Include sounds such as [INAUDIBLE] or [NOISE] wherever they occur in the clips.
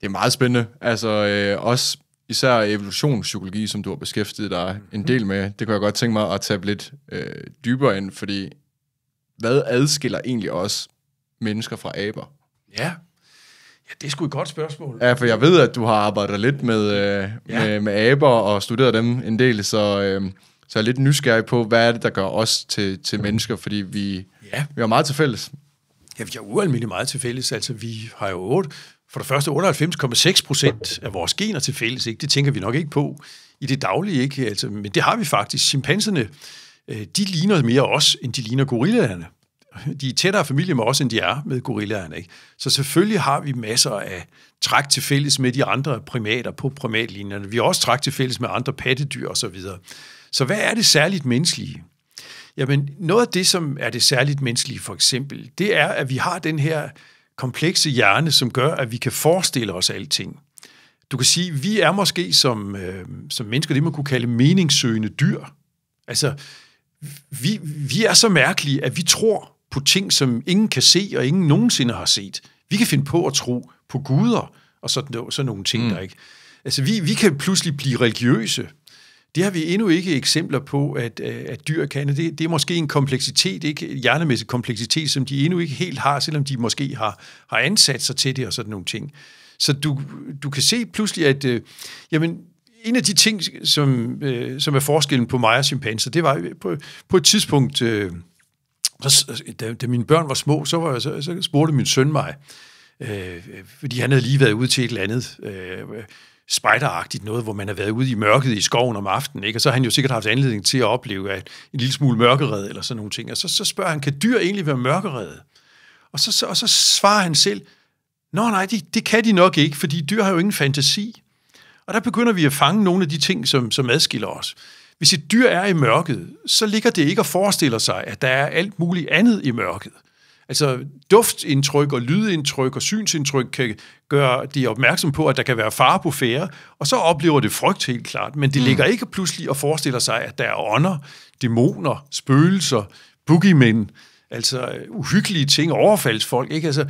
Det er meget spændende. Altså øh, også især evolutionspsykologi, som du har beskæftiget dig en del med. Det kunne jeg godt tænke mig at tage lidt øh, dybere ind, fordi hvad adskiller egentlig os mennesker fra aber? Ja, Ja, det er sgu et godt spørgsmål. Ja, for jeg ved, at du har arbejdet lidt med, øh, ja. med, med aber og studeret dem en del, så, øh, så jeg er lidt nysgerrig på, hvad er det, der gør os til, til mennesker, fordi vi, ja. vi er meget til fælles. Ja, vi er ualmindeligt meget til fælles. Altså, vi har jo otte for det første 98,6 procent af vores gener til fælles, ikke? det tænker vi nok ikke på i det daglige, ikke? Altså, men det har vi faktisk. Chimpanserne, øh, de ligner mere os, end de ligner gorillaerne. De er tættere familie med os, end de er med gorillaerne. Ikke? Så selvfølgelig har vi masser af træk til fælles med de andre primater på primatlinjerne. Vi har også træk til fælles med andre pattedyr osv. Så, så hvad er det særligt menneskelige? Jamen, noget af det, som er det særligt menneskelige for eksempel, det er, at vi har den her komplekse hjerne, som gør, at vi kan forestille os alting. Du kan sige, vi er måske som, øh, som mennesker det, man kunne kalde meningssøgende dyr. Altså, vi, vi er så mærkelige, at vi tror på ting, som ingen kan se, og ingen nogensinde har set. Vi kan finde på at tro på guder, og sådan, sådan nogle ting, mm. der ikke... Altså, vi, vi kan pludselig blive religiøse, det har vi endnu ikke eksempler på, at, øh, at dyr kan. Det, det er måske en kompleksitet, ikke hjernemæssig kompleksitet, som de endnu ikke helt har, selvom de måske har, har ansat sig til det og sådan nogle ting. Så du, du kan se pludselig, at øh, jamen, en af de ting, som, øh, som er forskellen på mig og chimpanser, det var øh, på, på et tidspunkt, øh, så, øh, da, da mine børn var små, så, var, så, så spurgte min søn mig, øh, fordi han havde lige været ude til et eller andet. Øh, spejderagtigt noget, hvor man har været ude i mørket i skoven om aftenen, ikke? og så har han jo sikkert haft anledning til at opleve at en lille smule mørkeret eller sådan nogle ting. Og så, så spørger han, kan dyr egentlig være mørkeret? Og så, så, og så svarer han selv, Nå nej, det, det kan de nok ikke, fordi dyr har jo ingen fantasi. Og der begynder vi at fange nogle af de ting, som, som adskiller os. Hvis et dyr er i mørket, så ligger det ikke og forestiller sig, at der er alt muligt andet i mørket. Altså duftindtryk og lydindtryk og synsindtryk kan gøre de opmærksom på, at der kan være fare på færre, og så oplever det frygt helt klart, men det mm. ligger ikke pludselig og forestiller sig, at der er ånder, dæmoner, spøgelser, boogiemen, altså øh, uhyggelige ting, overfaldsfolk, ikke? Altså,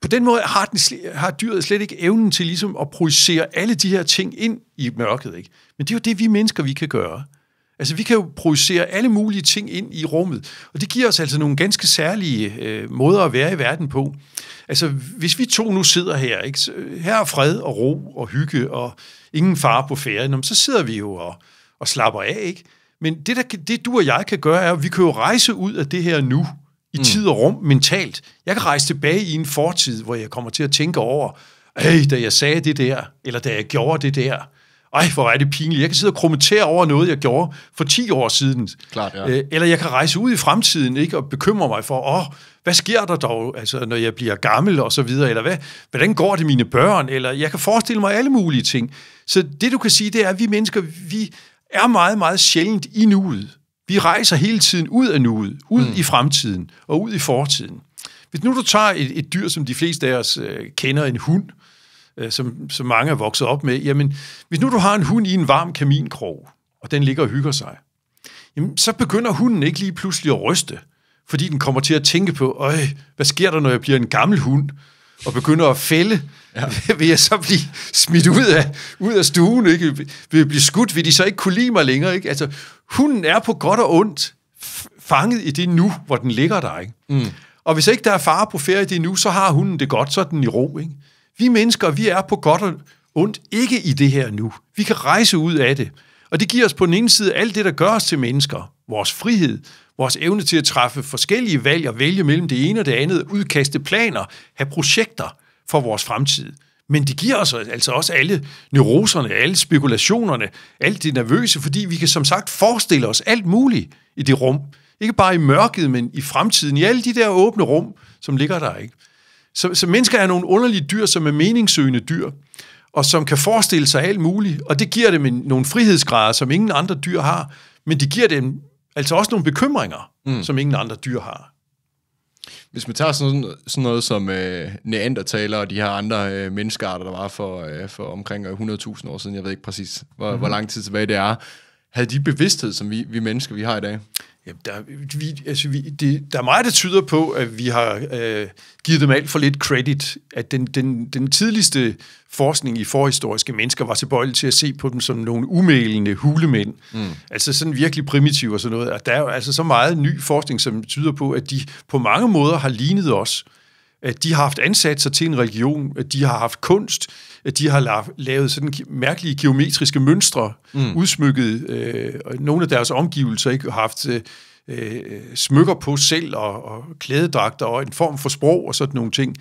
på den måde har, den, har dyret slet ikke evnen til ligesom at projicere alle de her ting ind i mørket. Ikke? Men det er jo det, vi mennesker, vi kan gøre. Altså, vi kan jo projicere alle mulige ting ind i rummet, og det giver os altså nogle ganske særlige øh, måder at være i verden på. Altså, hvis vi to nu sidder her, ikke? her er fred og ro og hygge og ingen far på ferien, så sidder vi jo og, og slapper af, ikke? Men det, der, det, du og jeg kan gøre, er, at vi kan jo rejse ud af det her nu, i mm. tid og rum, mentalt. Jeg kan rejse tilbage i en fortid, hvor jeg kommer til at tænke over, hey, da jeg sagde det der, eller da jeg gjorde det der, ej, hvor er det pinligt. Jeg kan sidde og kommentere over noget, jeg gjorde for 10 år siden. Klart, ja. Øh, eller jeg kan rejse ud i fremtiden ikke og bekymre mig for, åh, oh, hvad sker der dog, altså, når jeg bliver gammel og så videre, eller hvad, hvordan går det mine børn, eller jeg kan forestille mig alle mulige ting. Så det, du kan sige, det er, at vi mennesker, vi er meget, meget sjældent i nuet. Vi rejser hele tiden ud af nuet, ud mm. i fremtiden og ud i fortiden. Hvis nu du tager et, et dyr, som de fleste af os øh, kender, en hund, øh, Øh, som, som mange er vokset op med, jamen, hvis nu du har en hund i en varm kaminkrog, og den ligger og hygger sig, jamen, så begynder hunden ikke lige pludselig at ryste, fordi den kommer til at tænke på, øj, hvad sker der, når jeg bliver en gammel hund? og begynder at fælde, ja. [LAUGHS] vil jeg så blive smidt ud af, ud af stuen, ikke? vil jeg blive skudt, vil de så ikke kunne lide mig længere. Ikke? Altså, hunden er på godt og ondt fanget i det nu, hvor den ligger der. Ikke? Mm. Og hvis ikke der er fare på ferie i det nu, så har hunden det godt, så er den i ro. Ikke? Vi mennesker, vi er på godt og ondt ikke i det her nu. Vi kan rejse ud af det. Og det giver os på den ene side alt det, der gør os til mennesker. Vores frihed, vores evne til at træffe forskellige valg og vælge mellem det ene og det andet, udkaste planer, have projekter for vores fremtid. Men det giver os altså også alle neuroserne, alle spekulationerne, alt det nervøse, fordi vi kan som sagt forestille os alt muligt i det rum. Ikke bare i mørket, men i fremtiden, i alle de der åbne rum, som ligger der. ikke. Så, så mennesker er nogle underlige dyr, som er meningssøgende dyr, og som kan forestille sig alt muligt, og det giver dem en, nogle frihedsgrader, som ingen andre dyr har, men det giver dem altså også nogle bekymringer, mm. som ingen andre dyr har. Hvis man tager sådan, sådan noget som øh, neandertaler og de her andre øh, menneskearter, der var for, øh, for omkring 100.000 øh, år siden, jeg ved ikke præcis, hvor, mm. hvor mhm. lang tid tilbage det er, havde de bevidsthed, som vi, vi mennesker vi har i dag? Jamen, der, vi, altså, vi, det, der er meget, der tyder på, at vi har øh, givet dem alt for lidt credit. At den, den, den tidligste forskning i forhistoriske mennesker var tilbøjelig til at se på dem som nogle umælende hulemænd. Mm. Altså sådan virkelig primitive og sådan noget. Og der er jo altså så meget ny forskning, som tyder på, at de på mange måder har lignet os. At de har haft ansatser til en religion, at de har haft kunst, at De har lavet sådan mærkelige geometriske mønstre, mm. udsmykket øh, nogle af deres omgivelser, ikke har haft øh, smykker på selv og, og klædedragter og en form for sprog og sådan nogle ting.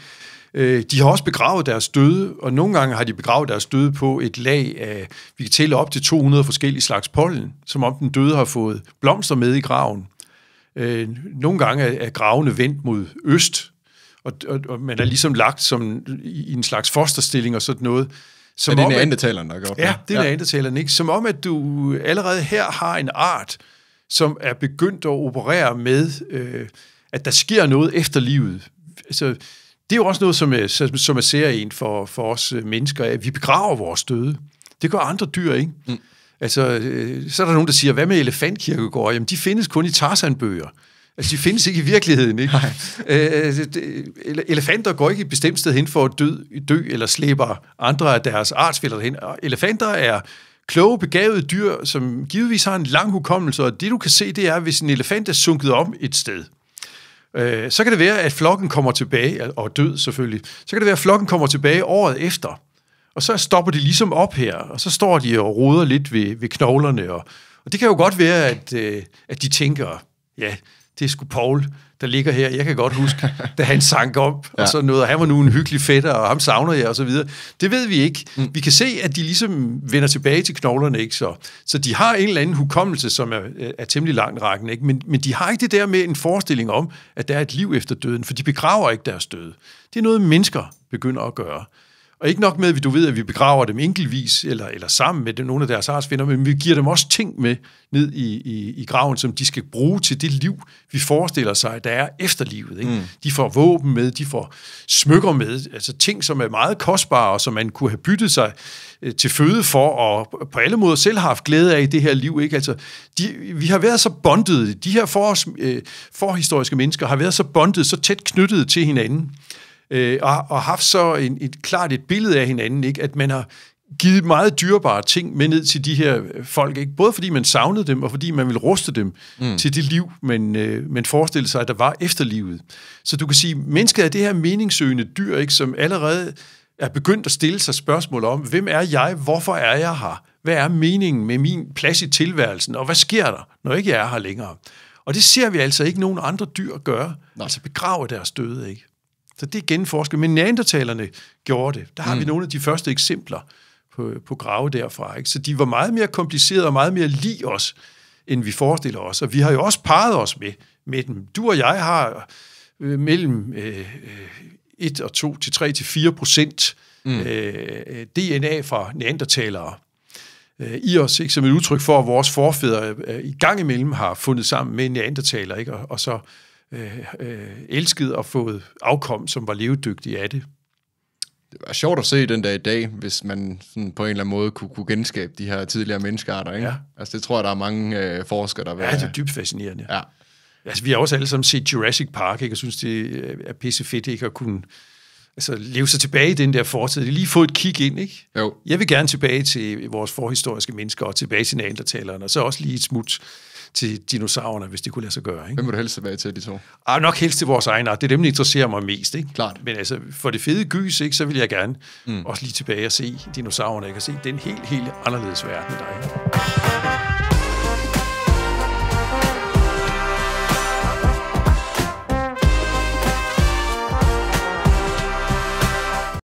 Øh, de har også begravet deres døde, og nogle gange har de begravet deres døde på et lag af, vi kan tælle op til 200 forskellige slags pollen, som om den døde har fået blomster med i graven. Øh, nogle gange er gravene vendt mod øst, og, og, og man er ligesom lagt som i en slags fosterstilling og sådan noget. Som er det er neandertaleren, der gør det? Ja, det er ja. neandertaleren, ikke? Som om, at du allerede her har en art, som er begyndt at operere med, øh, at der sker noget efter livet. Altså, det er jo også noget, som er, som er serien for, for os øh, mennesker, at vi begraver vores døde. Det gør andre dyr, ikke? Mm. Altså, øh, så er der nogen, der siger, hvad med elefantkirkegårde? Jamen, de findes kun i Tarzanbøger. Altså, de findes ikke i virkeligheden, ikke? Øh, altså, elefanter går ikke et bestemt sted hen for at dø, dø eller slæber andre af deres artsfælder hen. Elefanter er kloge, begavede dyr, som givetvis har en lang hukommelse, og det du kan se, det er, hvis en elefant er sunket om et sted, øh, så kan det være, at flokken kommer tilbage, og død selvfølgelig, så kan det være, at flokken kommer tilbage året efter, og så stopper de ligesom op her, og så står de og roder lidt ved, ved knoglerne, og, og det kan jo godt være, at, øh, at de tænker, ja, det er sgu Paul, der ligger her. Jeg kan godt huske, da han [LAUGHS] sank om, ja. og sådan noget, og han var nu en hyggelig fætter, og ham savner jeg, og så videre. Det ved vi ikke. Mm. Vi kan se, at de ligesom vender tilbage til knoglerne, ikke? Så, så de har en eller anden hukommelse, som er, er temmelig langt rækken, ikke? Men, men de har ikke det der med en forestilling om, at der er et liv efter døden, for de begraver ikke deres døde. Det er noget, mennesker begynder at gøre. Og ikke nok med, at vi, du ved, at vi begraver dem enkeltvis, eller, eller sammen med nogle af deres artsfinder, men vi giver dem også ting med ned i, i, i graven, som de skal bruge til det liv, vi forestiller sig, der er efter livet. Ikke? Mm. De får våben med, de får smykker med, altså ting, som er meget kostbare, og som man kunne have byttet sig øh, til føde for, og på alle måder selv har haft glæde af i det her liv. Ikke? Altså, de, vi har været så bondede, de her for, øh, forhistoriske mennesker har været så bondede, så tæt knyttet til hinanden, øh, og, og haft så en, et klart et billede af hinanden, ikke? at man har givet meget dyrebare ting med ned til de her øh, folk, ikke? både fordi man savnede dem, og fordi man ville ruste dem mm. til det liv, man, øh, man forestillede sig, at der var efterlivet. Så du kan sige, mennesket er det her meningssøgende dyr, ikke? som allerede er begyndt at stille sig spørgsmål om, hvem er jeg, hvorfor er jeg her, hvad er meningen med min plads i tilværelsen, og hvad sker der, når ikke jeg er her længere? Og det ser vi altså ikke nogen andre dyr gøre, Nej. altså begrave deres døde, ikke? Så det er genforsket. Men neandertalerne gjorde det. Der har mm. vi nogle af de første eksempler på, på grave derfra. Ikke? Så de var meget mere komplicerede og meget mere lige os, end vi forestiller os. Og vi har jo også parret os med, med dem. Du og jeg har øh, mellem øh, 1 øh, og 2 til 3 til 4 procent mm. øh, DNA fra neandertalere øh, i os, ikke? som et udtryk for, at vores forfædre øh, i gang imellem har fundet sammen med neandertaler, ikke? Og, og så øh, øh, elsket og fået afkom, som var levedygtige af det. Det var sjovt at se den dag i dag, hvis man sådan på en eller anden måde kunne, kunne genskabe de her tidligere menneskearter. Ikke? Ja. Altså, det tror jeg, der er mange øh, forskere, der vil... Ja, det er dybt fascinerende. Ja. Altså, vi har også alle sammen set Jurassic Park, ikke? og synes, det øh, er pisse fedt ikke? at kunne altså, leve sig tilbage i den der fortid. Lige få et kig ind, ikke? Jo. Jeg vil gerne tilbage til vores forhistoriske mennesker og tilbage til neandertalerne, og så også lige et smut til dinosaurerne, hvis det kunne lade sig gøre. Ikke? Hvem vil du helst tilbage til, de to? Ah, nok helst til vores egne art. Det er dem, der interesserer mig mest. Ikke? Klart. Men altså, for det fede gys, ikke, så vil jeg gerne mm. også lige tilbage og se dinosaurerne. Jeg kan se den helt, helt anderledes verden, der Ikke?